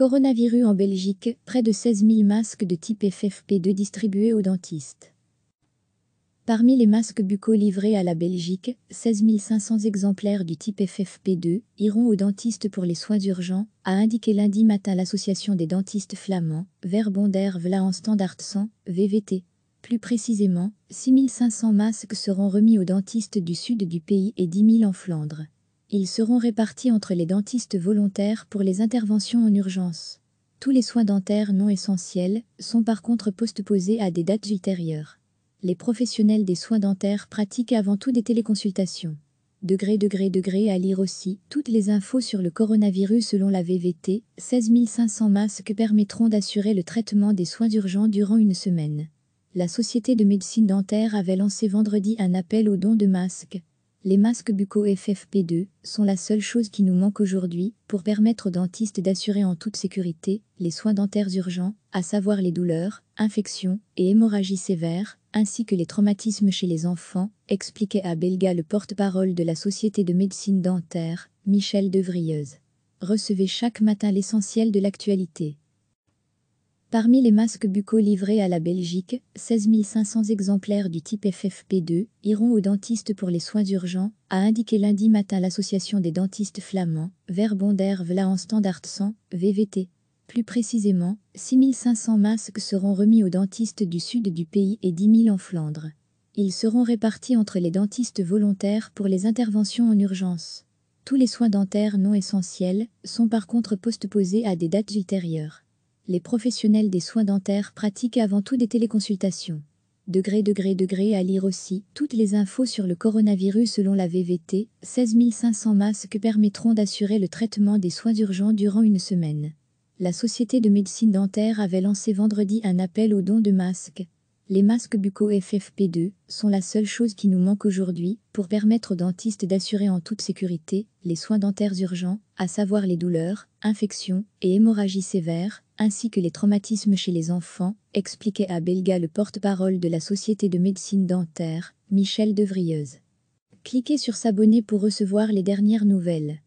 Coronavirus en Belgique, près de 16 000 masques de type FFP2 distribués aux dentistes. Parmi les masques buccaux livrés à la Belgique, 16 500 exemplaires du type FFP2 iront aux dentistes pour les soins urgents, a indiqué lundi matin l'association des dentistes flamands, Vla en Standard 100, VVT. Plus précisément, 6 500 masques seront remis aux dentistes du sud du pays et 10 000 en Flandre. Ils seront répartis entre les dentistes volontaires pour les interventions en urgence. Tous les soins dentaires non essentiels sont par contre postposés à des dates ultérieures. Les professionnels des soins dentaires pratiquent avant tout des téléconsultations. Degré, degré, degré à lire aussi toutes les infos sur le coronavirus selon la VVT, 16 500 masques permettront d'assurer le traitement des soins urgents durant une semaine. La Société de médecine dentaire avait lancé vendredi un appel aux dons de masques les masques bucco FFP2 sont la seule chose qui nous manque aujourd'hui pour permettre aux dentistes d'assurer en toute sécurité les soins dentaires urgents, à savoir les douleurs, infections et hémorragies sévères, ainsi que les traumatismes chez les enfants, expliquait à Belga le porte-parole de la Société de médecine dentaire, Michel Devrieuse. Recevez chaque matin l'essentiel de l'actualité. Parmi les masques buccaux livrés à la Belgique, 16 500 exemplaires du type FFP2 iront aux dentistes pour les soins urgents, a indiqué lundi matin l'association des dentistes flamands, Verbondaire en Standard 100, VVT. Plus précisément, 6 500 masques seront remis aux dentistes du sud du pays et 10 000 en Flandre. Ils seront répartis entre les dentistes volontaires pour les interventions en urgence. Tous les soins dentaires non essentiels sont par contre postposés à des dates ultérieures les professionnels des soins dentaires pratiquent avant tout des téléconsultations. Degré, degré, degré à lire aussi toutes les infos sur le coronavirus selon la VVT, 16 500 masques permettront d'assurer le traitement des soins urgents durant une semaine. La Société de médecine dentaire avait lancé vendredi un appel aux dons de masques, les masques bucco FFP2 sont la seule chose qui nous manque aujourd'hui pour permettre aux dentistes d'assurer en toute sécurité les soins dentaires urgents, à savoir les douleurs, infections et hémorragies sévères, ainsi que les traumatismes chez les enfants, expliquait à Belga le porte-parole de la Société de médecine dentaire, Michel Devrieuse. Cliquez sur s'abonner pour recevoir les dernières nouvelles.